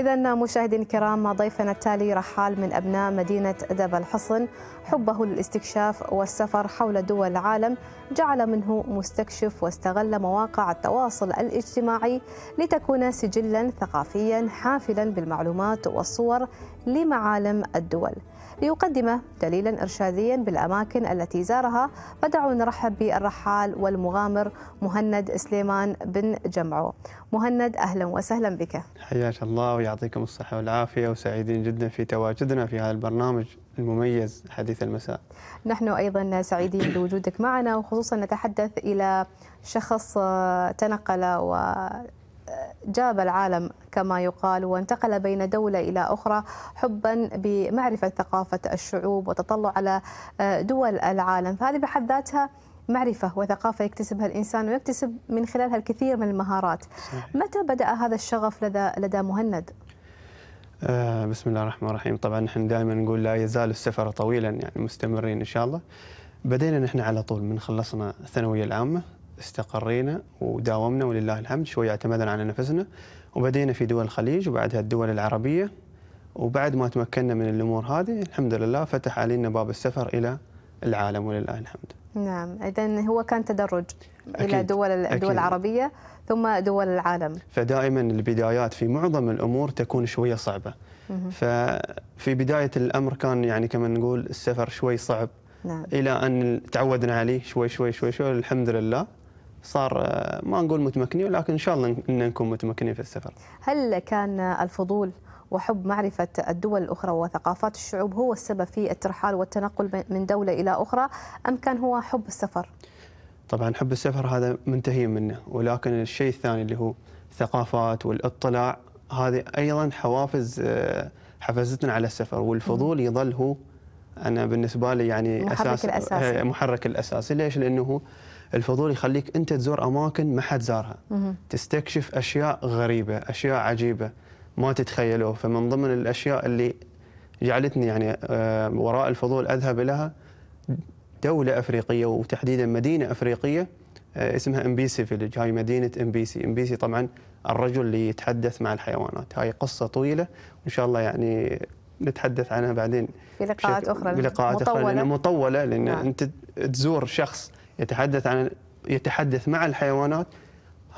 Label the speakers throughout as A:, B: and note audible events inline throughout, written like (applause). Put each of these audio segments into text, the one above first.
A: إذا مشاهدينا الكرام ضيفنا التالي رحال من أبناء مدينة دبا الحصن حبه للاستكشاف والسفر حول دول العالم جعل منه مستكشف واستغل مواقع التواصل الاجتماعي لتكون سجلا ثقافيا حافلا بالمعلومات والصور لمعالم الدول ليقدم دليلا إرشاديا بالأماكن التي زارها ودعوا نرحب بالرحال والمغامر مهند سليمان بن جمعو مهند أهلا وسهلا بك
B: حياك الله ويعطيكم الصحة والعافية وسعيدين جدا في تواجدنا في هذا البرنامج المميز حديث المساء
A: نحن أيضا سعيدين بوجودك معنا وخصوصا نتحدث إلى شخص تنقل و جاب العالم كما يقال وانتقل بين دولة إلى أخرى حبا بمعرفة ثقافة الشعوب وتطلع على آه، دول العالم فهذه بحد ذاتها معرفة وثقافة يكتسبها الإنسان ويكتسب من خلالها الكثير من المهارات صحيح. متى بدأ هذا الشغف لدى, لدى مهند؟
B: آه بسم الله الرحمن الرحيم طبعا نحن دائما نقول لا يزال السفر طويلا يعني مستمرين إن شاء الله بدينا نحن على طول من خلصنا الثانوية العامة استقرينا وداومنا ولله الحمد شوي اعتمدنا على نفسنا وبدينا في دول الخليج وبعدها الدول العربية وبعد ما تمكنا من الأمور هذه الحمد لله فتح علينا باب السفر إلى العالم ولله الحمد
A: نعم إذا هو كان تدرج أكيد. إلى دول الدول العربية ثم دول العالم
B: فدائما البدايات في معظم الأمور تكون شوية صعبة ففي بداية الأمر كان يعني كما نقول السفر شوي صعب نعم. إلى أن تعودنا عليه شوي شوي شوي شوي الحمد لله صار آه، ما نقول متمكنين ولكن ان شاء الله ان نكون متمكنين في السفر.
A: هل كان الفضول وحب معرفة الدول الأخرى وثقافات الشعوب هو السبب في الترحال والتنقل من دولة إلى أخرى أم كان هو حب السفر؟
B: طبعا حب السفر هذا منتهي منه ولكن الشيء الثاني اللي هو الثقافات والاطلاع هذه أيضا حوافز آه، حفزتنا على السفر والفضول يظل هو أنا بالنسبة لي يعني محرك أساس الأساسي. إيه، محرك الأساسي ليش؟ لأنه الفضول يخليك انت تزور اماكن ما حد زارها تستكشف اشياء غريبه اشياء عجيبه ما تتخيلوه فمن ضمن الاشياء اللي جعلتني يعني آه، وراء الفضول اذهب لها دوله افريقيه وتحديدا مدينه افريقيه آه، اسمها امبيسي فيلج هاي مدينه امبيسي امبيسي طبعا الرجل اللي يتحدث مع الحيوانات هاي قصه طويله وان شاء الله يعني نتحدث عنها بعدين في لقاءات اخرى مطولة. اخرى لان مطوله لان نعم. انت تزور شخص يتحدث عن يتحدث مع الحيوانات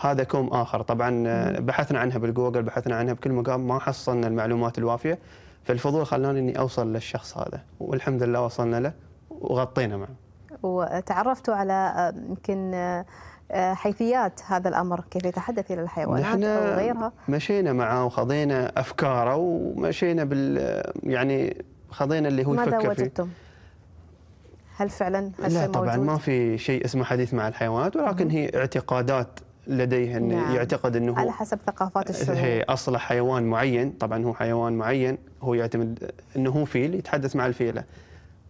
B: هذا كوم اخر طبعا آه، بحثنا عنها بالجوجل بحثنا عنها بكل مقام ما حصلنا المعلومات الوافيه فالفضول خلاني اني اوصل للشخص هذا والحمد لله وصلنا له وغطينا معه
A: وتعرفتوا على آه، يمكن آه، حيثيات هذا الامر كيف يتحدث الى الحيوانات او غيرها
B: مشينا معه وخضينا افكاره ومشينا بال يعني خضينا اللي هو يفكر فيه ماذا وجدتم؟
A: هل فعلا هل لا طبعا موجود؟
B: ما في شيء اسمه حديث مع الحيوانات ولكن هي اعتقادات لديه أن نعم. يعتقد انه على حسب ثقافات الشعوب هي اصله حيوان معين طبعا هو حيوان معين هو يعتمد انه هو فيل يتحدث مع الفيله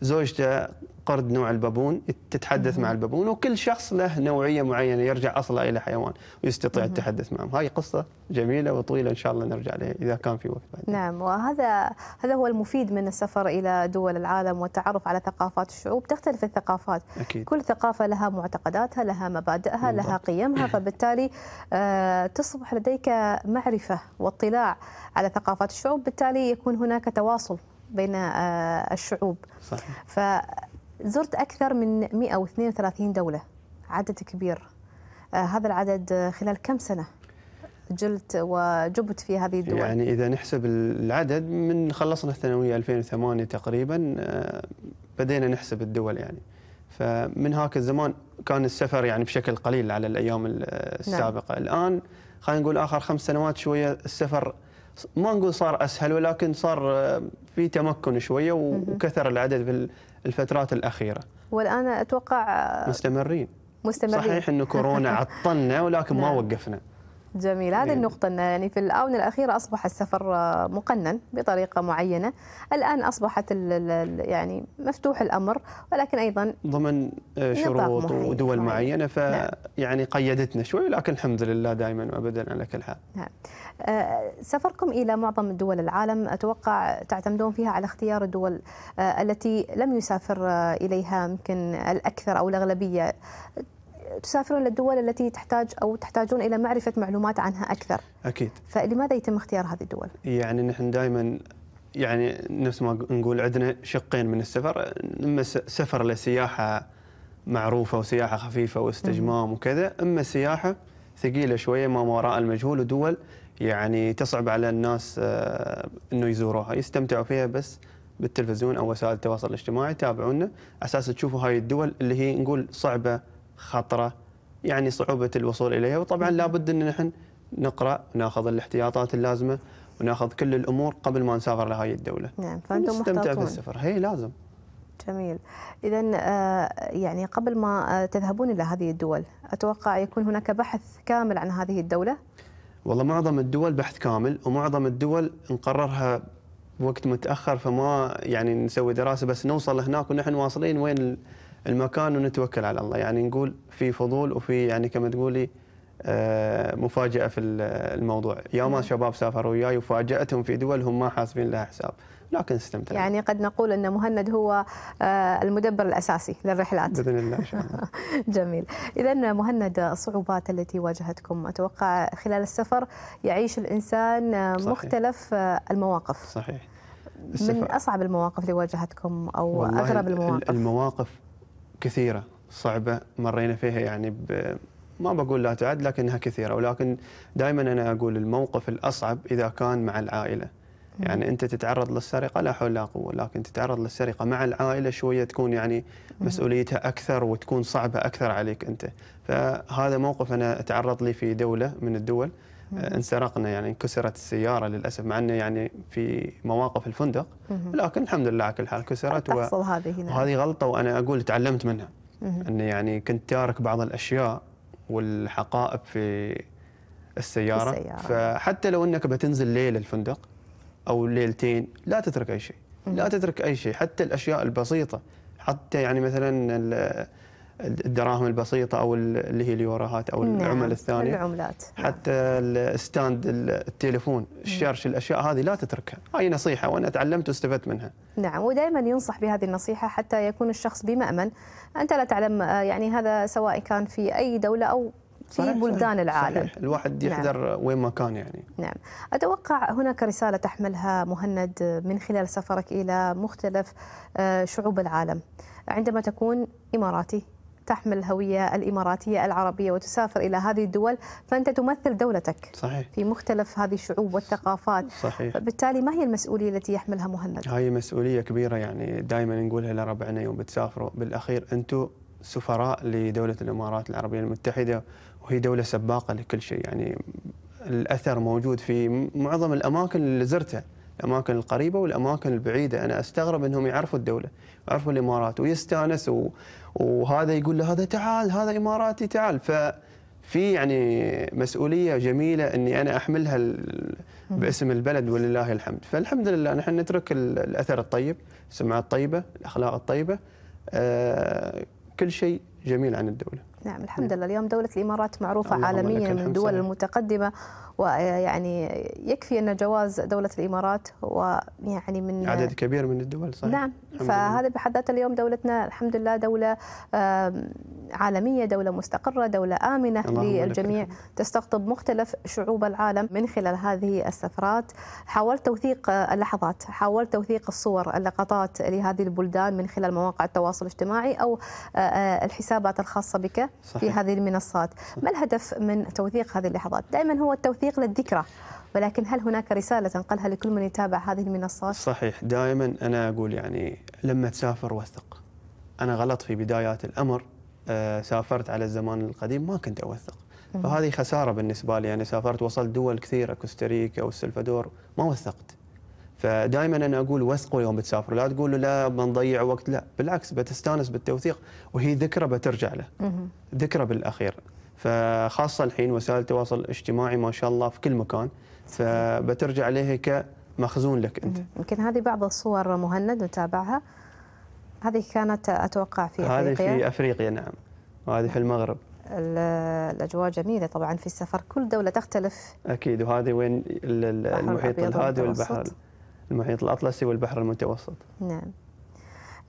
B: زوجته قرد نوع البابون تتحدث مع البابون وكل شخص له نوعية معينة يرجع أصله إلى حيوان ويستطيع التحدث معهم هاي قصة جميلة وطويلة إن شاء الله نرجع لها إذا كان في وقت
A: بعد. نعم وهذا هذا هو المفيد من السفر إلى دول العالم والتعرف على ثقافات الشعوب تختلف الثقافات أكيد. كل ثقافة لها معتقداتها لها مبادئها بالضبط. لها قيمها (laughs) فبالتالي آه، تصبح لديك معرفة واطلاع على ثقافات الشعوب بالتالي يكون هناك تواصل بين آه، الشعوب صحيح. زرت أكثر من 132 دولة عدد كبير آه، هذا العدد خلال كم سنة جلت وجبت في هذه الدول يعني
B: إذا نحسب العدد من خلصنا الثانوية 2008 تقريبا آه، بدينا نحسب الدول يعني فمن هاك الزمان كان السفر يعني بشكل قليل على الأيام آه، نعم. السابقة نعم. الآن خلينا نقول آخر خمس سنوات شوية السفر ما نقول صار اسهل ولكن صار آه، في تمكن شويه وكثر العدد في الفترات الاخيره.
A: والان اتوقع آه، مستمرين مستمرين صحيح انه كورونا
B: (laughs) عطلنا ولكن ما نعم. وقفنا.
A: جميل هذه النقطة أن يعني في الآونة الأخيرة أصبح السفر مقنن بطريقة معينة الآن أصبحت يعني مفتوح الأمر ولكن أيضا
B: ضمن آه، شروط ودول معينة فيعني نعم. قيدتنا شوي لكن الحمد لله دائما وأبدا على كل حال
A: نعم. آه، سفركم إلى معظم دول العالم أتوقع تعتمدون فيها على اختيار الدول آه، التي لم يسافر إليها يمكن الأكثر أو الأغلبية تسافرون للدول التي تحتاج او تحتاجون الى معرفه معلومات عنها اكثر. اكيد. فلماذا يتم اختيار
B: هذه الدول؟ يعني نحن دائما يعني نفس ما نقول عندنا شقين من السفر، اما سفر لسياحه معروفه وسياحه خفيفه واستجمام وكذا، اما سياحه ثقيله شويه ما وراء المجهول ودول يعني تصعب على الناس آه، انه يزوروها، يستمتعوا فيها بس بالتلفزيون او وسائل التواصل الاجتماعي تابعونا على اساس تشوفوا هاي الدول اللي هي نقول صعبه خطرة يعني صعوبة الوصول إليها وطبعا لابد أن نحن نقرأ وناخذ الاحتياطات اللازمة وناخذ كل الأمور قبل ما نسافر لهاي الدولة نعم فأنتم نستمتع في السفر هي لازم
A: جميل إذا آه، يعني قبل ما تذهبون إلى هذه الدول أتوقع يكون هناك بحث كامل عن هذه الدولة
B: والله معظم الدول بحث كامل ومعظم الدول نقررها بوقت متأخر فما يعني نسوي دراسة بس نوصل هناك ونحن واصلين وين المكان ونتوكل على الله يعني نقول في فضول وفي يعني كما تقولي آه، مفاجأة في الموضوع ياما نعم. شباب سافروا وياي وفاجأتهم في دول هم ما حاسبين لها حساب لكن استمتعنا
A: يعني قد نقول أن مهند هو آه، المدبر الأساسي للرحلات
B: بإذن الله إن شاء الله
A: (laughs) جميل إذا مهند الصعوبات التي واجهتكم أتوقع خلال السفر يعيش الإنسان آه، صحيح. مختلف المواقف صحيح السفر. من أصعب المواقف اللي واجهتكم أو أغرب المواقف
B: المواقف كثيرة صعبة مرينا فيها يعني ب... ما بقول لا تعد لكنها كثيرة ولكن دائما أنا أقول الموقف الأصعب إذا كان مع العائلة يعني أنت تتعرض للسرقة لا حول ولا قوة لكن تتعرض للسرقة مع العائلة شوية تكون يعني مسؤوليتها أكثر وتكون صعبة أكثر عليك أنت فهذا موقف أنا أتعرض لي في دولة من الدول انسرقنا يعني كسرت السياره للاسف مع انه يعني في مواقف الفندق لكن الحمد لله على كل حال كسرت و... هذه نعم. وهذه غلطه وانا اقول تعلمت منها انه يعني كنت تارك بعض الاشياء والحقائب في السياره, السيارة. فحتى لو انك بتنزل ليله الفندق او ليلتين لا تترك اي شيء لا تترك اي شيء حتى الاشياء البسيطه حتى يعني مثلا الدراهم البسيطه او اللي هي اليوروهات او نعم. العمل الثانيه العملات نعم. حتى الستاند التليفون الشرش الاشياء هذه لا تتركها هاي نصيحه وانا تعلمت واستفدت منها
A: نعم ودائما ينصح بهذه النصيحه حتى يكون الشخص بمامن انت لا تعلم آه، يعني هذا سواء كان في اي دوله او في صحيح بلدان صحيح العالم صحيح الواحد نعم. يحذر
B: نعم. وين ما كان يعني
A: نعم أتوقع هناك رسالة تحملها مهند آه، من خلال سفرك إلى مختلف آه، شعوب العالم عندما تكون إماراتي تحمل الهوية الإماراتية العربية وتسافر إلى هذه الدول فأنت تمثل دولتك صحيح. في مختلف هذه الشعوب والثقافات صحيح. فبالتالي ما هي المسؤولية التي يحملها مهند؟
B: هاي مسؤولية كبيرة يعني دائما نقولها لربعنا يوم بتسافروا بالأخير أنتم سفراء لدولة الإمارات العربية المتحدة وهي دولة سباقة لكل شيء يعني الأثر موجود في معظم الأماكن اللي زرتها الاماكن القريبه والاماكن البعيده انا استغرب انهم يعرفوا الدوله يعرفوا الامارات ويستانسوا وهذا يقول له هذا تعال هذا اماراتي تعال ففي يعني مسؤوليه جميله اني انا احملها باسم البلد ولله الحمد فالحمد لله نحن نترك الاثر الطيب السمعه الطيبه الاخلاق الطيبه آه كل شيء جميل عن الدوله
A: نعم الحمد لله اليوم دولة الإمارات معروفة عالميا من الدول المتقدمة ويعني يكفي أن جواز دولة الإمارات هو يعني من عدد
B: كبير من الدول صحيح نعم فهذا
A: بحد ذاته اليوم دولتنا الحمد لله دولة عالمية دولة مستقرة دولة آمنة للجميع تستقطب مختلف شعوب العالم من خلال هذه السفرات حاولت توثيق اللحظات حاولت توثيق الصور اللقطات لهذه البلدان من خلال مواقع التواصل الاجتماعي أو آه، آه، الحسابات الخاصة بك صحيح. في هذه المنصات ما الهدف من توثيق هذه اللحظات دائما هو التوثيق تحقيق للذكرى ولكن هل هناك رسالة تنقلها لكل من يتابع هذه المنصات؟
B: صحيح دائما أنا أقول يعني لما تسافر وثق أنا غلط في بدايات الأمر آه، سافرت على الزمان القديم ما كنت أوثق فهذه خسارة بالنسبة لي أنا يعني سافرت وصلت دول كثيرة كوستاريكا والسلفادور ما وثقت فدائما انا اقول وثقوا يوم بتسافروا لا تقولوا لا بنضيع وقت لا بالعكس بتستانس بالتوثيق وهي ذكرى بترجع له ذكرى بالاخير فخاصه الحين وسائل التواصل الاجتماعي ما شاء الله في كل مكان فبترجع عليها كمخزون لك انت
A: يمكن هذه بعض الصور مهند نتابعها هذه كانت اتوقع في افريقيا هذه في
B: افريقيا نعم وهذه في المغرب
A: الاجواء جميله طبعا في السفر كل دوله تختلف
B: اكيد وهذه وين المحيط الهادي والبحر المحيط الاطلسي والبحر المتوسط
A: نعم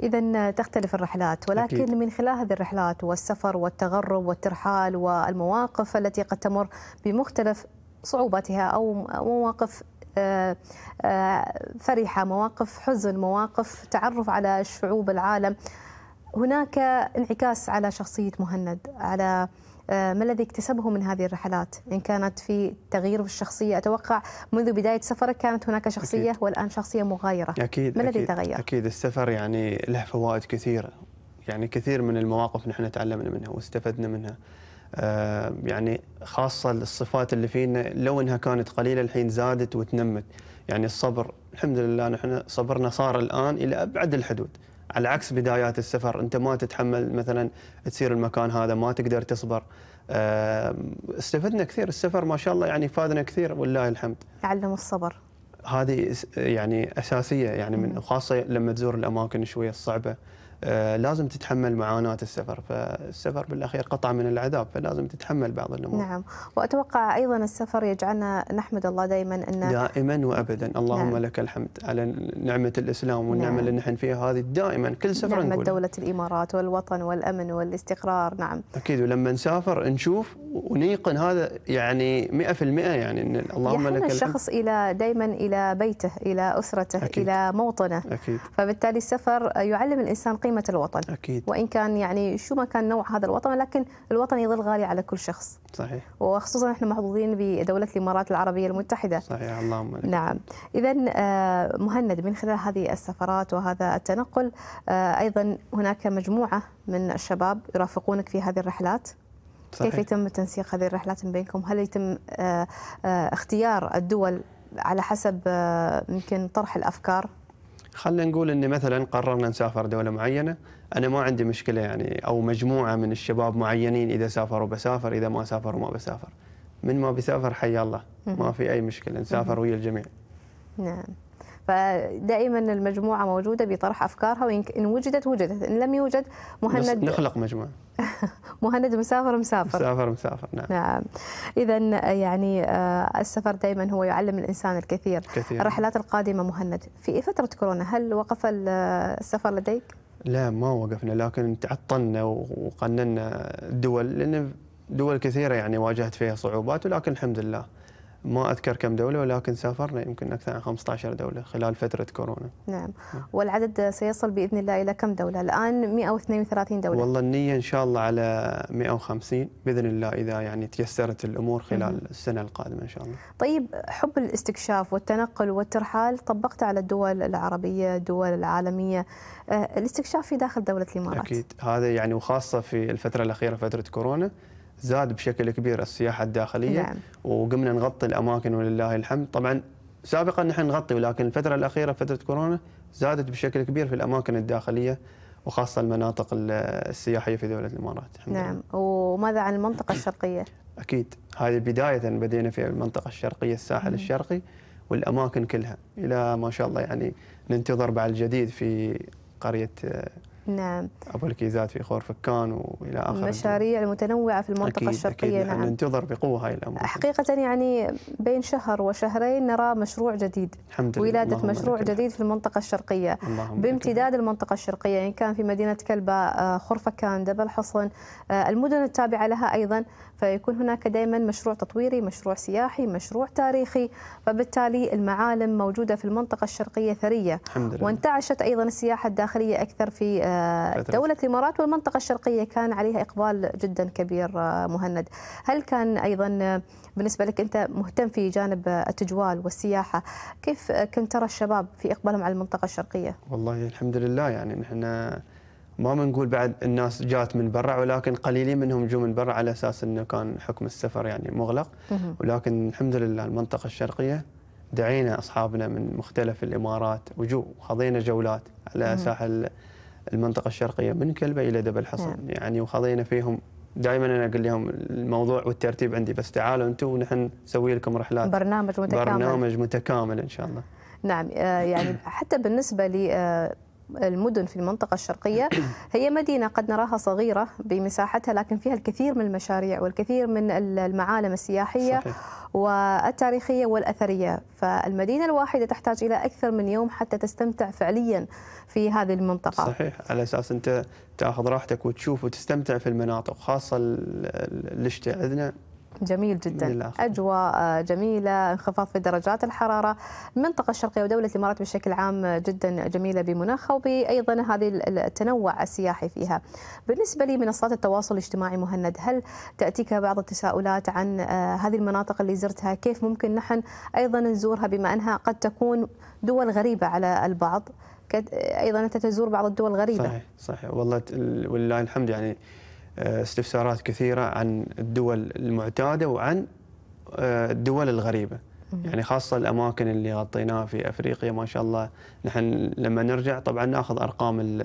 A: إذا تختلف الرحلات ولكن أكيد. من خلال هذه الرحلات والسفر والتغرب والترحال والمواقف التي قد تمر بمختلف صعوباتها أو مواقف آه، آه، فرحة مواقف حزن مواقف تعرف على شعوب العالم هناك انعكاس على شخصية مهند على آه، ما الذي اكتسبه من هذه الرحلات إن كانت في تغيير في الشخصية أتوقع منذ بداية سفرك كانت هناك شخصية أكيد. والآن شخصية مغايرة
B: أكيد ما الذي تغير؟ أكيد السفر يعني له فوائد كثيرة يعني كثير من المواقف نحن تعلمنا منها واستفدنا منها آه، يعني خاصة الصفات اللي فينا لو انها كانت قليلة الحين زادت وتنمت يعني الصبر الحمد لله نحن صبرنا صار الآن إلى أبعد الحدود على عكس بدايات السفر انت ما تتحمل مثلا تصير المكان هذا ما تقدر تصبر آه، استفدنا كثير السفر ما شاء الله يعني فادنا كثير والله الحمد
A: تعلم الصبر
B: هذه يعني اساسيه يعني من خاصه لما تزور الاماكن شويه الصعبه آه، لازم تتحمل معاناة السفر فالسفر بالأخير قطعة من العذاب فلازم تتحمل بعض الأمور
A: نعم وأتوقع أيضا السفر يجعلنا نحمد الله دائما أن
B: دائما وأبدا اللهم نعم. لك الحمد على نعمة الإسلام والنعمة نعم. اللي نحن فيها هذه دائما كل سفر نعمة نقول. دولة
A: الإمارات والوطن والأمن والاستقرار نعم
B: أكيد ولما نسافر نشوف ونيقن هذا يعني 100% يعني إن اللهم لك الشخص
A: الحمد. إلى دائما إلى بيته إلى أسرته أكيد. إلى موطنه أكيد. فبالتالي السفر يعلم الإنسان قيمة الوطن أكيد. وإن كان يعني شو ما كان نوع هذا الوطن لكن الوطن يظل غالي على كل شخص صحيح وخصوصا نحن محظوظين بدولة الإمارات العربية المتحدة صحيح اللهم لك. نعم إذا آه، مهند من خلال هذه السفرات وهذا التنقل آه، أيضا هناك مجموعة من الشباب يرافقونك في هذه الرحلات صحيح. كيف يتم تنسيق هذه الرحلات من بينكم هل يتم آه، اختيار الدول على حسب يمكن طرح الأفكار
B: خلينا نقول اني مثلا قررنا نسافر دوله معينه انا ما عندي مشكله يعني او مجموعه من الشباب معينين اذا سافروا بسافر اذا ما سافروا ما بسافر من ما بيسافر حي الله ما في اي مشكله نسافر ويا الجميع
A: نعم فدائما المجموعة موجودة بطرح أفكارها وإن وجدت وجدت إن لم يوجد مهند نخلق مجموعة (laughs) مهند مسافر مسافر مسافر مسافر نعم نعم إذا يعني آه، السفر دائما هو يعلم الإنسان الكثير كثير. الرحلات القادمة مهند في فترة كورونا هل وقف السفر لديك؟
B: لا ما وقفنا لكن تعطلنا وقننا الدول لأن دول كثيرة يعني واجهت فيها صعوبات ولكن الحمد لله ما اذكر كم دوله ولكن سافرنا يمكن اكثر عن 15 دوله خلال فتره كورونا. نعم. نعم،
A: والعدد سيصل باذن الله الى كم دوله؟ الان 132 دوله. والله
B: النيه ان شاء الله على 150 باذن الله اذا يعني تيسرت الامور خلال مم. السنه القادمه ان شاء الله.
A: طيب حب الاستكشاف والتنقل والترحال طبقته على الدول العربيه، الدول العالميه. آه، الاستكشاف في داخل دوله الامارات.
B: اكيد هذا يعني وخاصه في الفتره الاخيره فتره كورونا. زاد بشكل كبير السياحه الداخليه نعم. وقمنا نغطي الاماكن ولله الحمد طبعا سابقا نحن نغطي ولكن الفتره الاخيره فتره كورونا زادت بشكل كبير في الاماكن الداخليه وخاصه المناطق السياحيه في دوله الامارات الحمد نعم لله.
A: وماذا عن المنطقه (coughs)
B: الشرقيه اكيد هذه بدايه بدينا في المنطقه الشرقيه الساحل مم. الشرقي والاماكن كلها الى ما شاء الله يعني ننتظر بعد الجديد في قريه نعم الكيزات في خورفكان والى اخره
A: مشاريع المتنوعه في المنطقه أكيد الشرقيه أكيد نعم
B: ننتظر بقوه هاي الامور
A: حقيقه يعني بين شهر وشهرين نرى مشروع جديد الحمد لله ولاده مشروع لك. جديد في المنطقه الشرقيه بامتداد لك. المنطقه الشرقيه يعني كان في مدينه كلبه آه، خورفكان دبل حصن آه، المدن التابعه لها ايضا فيكون هناك دائما مشروع تطويري مشروع سياحي مشروع تاريخي فبالتالي المعالم موجوده في المنطقه الشرقيه ثريه الحمد لله. وانتعشت ايضا السياحه الداخليه اكثر في آه، دولة الإمارات والمنطقة الشرقية كان عليها إقبال جدا كبير آه، مهند هل كان أيضا آه، بالنسبة لك أنت مهتم في جانب آه، التجوال والسياحة كيف كنت ترى الشباب في إقبالهم على المنطقة الشرقية؟
B: والله الحمد لله يعني نحن ما بنقول بعد الناس جات من برا ولكن قليلين منهم جو من برا على اساس انه كان حكم السفر يعني مغلق ولكن الحمد لله المنطقه الشرقيه دعينا اصحابنا من مختلف الامارات وجو وخذينا جولات على ساحل المنطقة الشرقية من كلبة إلى دبل حصن مم. نعم. يعني وخذينا فيهم دائما انا اقول لهم الموضوع والترتيب عندي بس تعالوا انتم ونحن نسوي لكم رحلات برنامج متكامل برنامج متكامل ان شاء الله
A: نعم آه، يعني حتى بالنسبه المدن في المنطقة الشرقية (coughs) هي مدينة قد نراها صغيرة بمساحتها لكن فيها الكثير من المشاريع والكثير من المعالم السياحية صحيح. والتاريخية والأثرية فالمدينة الواحدة تحتاج إلى أكثر من يوم حتى تستمتع فعليا في هذه المنطقة صحيح
B: على أساس أنت تأخذ راحتك وتشوف وتستمتع في المناطق خاصة الشتاء عندنا
A: جميل جدا اجواء آه، جميله انخفاض في درجات الحراره المنطقه الشرقيه ودوله الامارات بشكل عام جدا جميله بمناخها وبايضا هذه التنوع السياحي فيها بالنسبه لمنصات التواصل الاجتماعي مهند هل تاتيك بعض التساؤلات عن آه، هذه المناطق اللي زرتها كيف ممكن نحن ايضا نزورها بما انها قد تكون دول غريبه على البعض ايضا انت تزور بعض الدول غريبه صحيح
B: صحيح والله ولله الحمد يعني آه، استفسارات كثيرة عن الدول المعتادة وعن آه، الدول الغريبة يعني خاصة الأماكن اللي غطيناها في أفريقيا ما شاء الله نحن لما نرجع طبعا ناخذ أرقام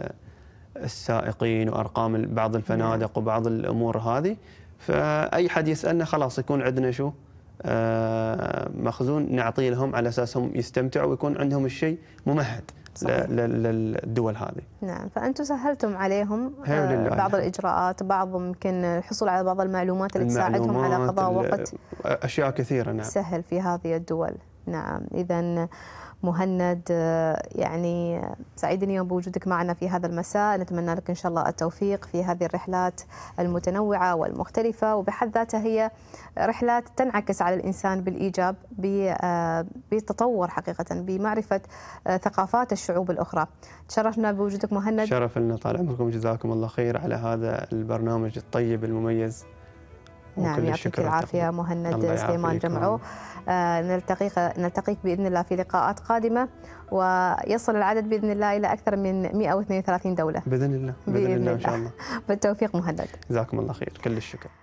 B: السائقين وأرقام بعض الفنادق نعم. وبعض الأمور هذه فأي حد يسألنا خلاص يكون عندنا شو آه، مخزون نعطيه لهم على أساس هم يستمتعوا ويكون عندهم الشيء ممهد للدول هذه
A: نعم فأنتم سهلتم عليهم آه، بعض الإجراءات بعض ممكن الحصول على بعض المعلومات اللي تساعدهم على قضاء وقت
B: أشياء كثيرة نعم
A: سهل في هذه الدول نعم إذا مهند آه، يعني سعيد اليوم بوجودك معنا في هذا المساء نتمنى لك إن شاء الله التوفيق في هذه الرحلات المتنوعة والمختلفة وبحد ذاتها هي رحلات تنعكس على الإنسان بالإيجاب بتطور آه، حقيقة بمعرفة آه، ثقافات الشعوب الأخرى تشرفنا بوجودك مهند
B: شرف لنا طال عمركم جزاكم الله خير على هذا البرنامج الطيب المميز نعم يعطيك العافية
A: مهند سليمان جمعو نعم. آه نلتقيك نلتقيك بإذن الله في لقاءات قادمة ويصل العدد بإذن الله إلى أكثر من 132 دولة
B: بإذن الله بإذن, بإذن الله, الله إن شاء الله
A: بالتوفيق مهند
B: جزاكم الله خير كل الشكر